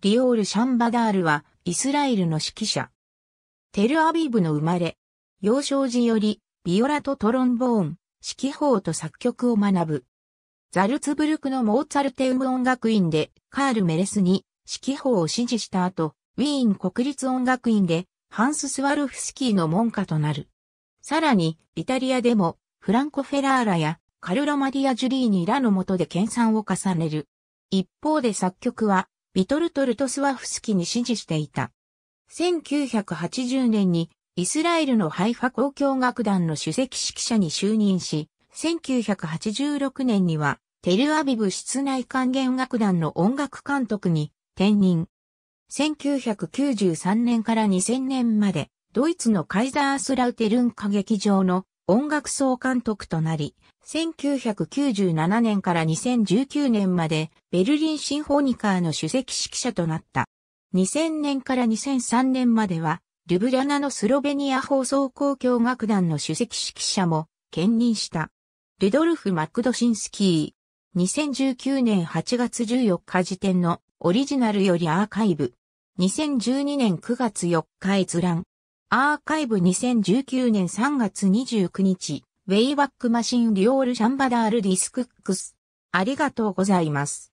リオール・シャンバダールは、イスラエルの指揮者。テルアビブの生まれ。幼少時より、ビオラとトロンボーン、指揮法と作曲を学ぶ。ザルツブルクのモーツァルテウム音楽院で、カール・メレスに指揮法を指示した後、ウィーン国立音楽院で、ハンス・スワルフスキーの門下となる。さらに、イタリアでも、フランコ・フェラーラや、カルロ・マディア・ジュリーニらの下で研鑽を重ねる。一方で作曲は、ビトルト・ルトスワフスキに指示していた。1980年にイスラエルのハイファ交響楽団の首席指揮者に就任し、1986年にはテルアビブ室内管弦楽団の音楽監督に転任。1993年から2000年までドイツのカイザースラウテルン歌劇場の音楽総監督となり、1997年から2019年までベルリンシンフォニカーの主席指揮者となった。2000年から2003年までは、ルブリャナのスロベニア放送交響楽団の主席指揮者も兼任した。ルドルフ・マクドシンスキー。2019年8月14日時点のオリジナルよりアーカイブ。2012年9月4日閲覧。アーカイブ2019年3月29日、ウェイバックマシンリオールシャンバダールディスクックス。ありがとうございます。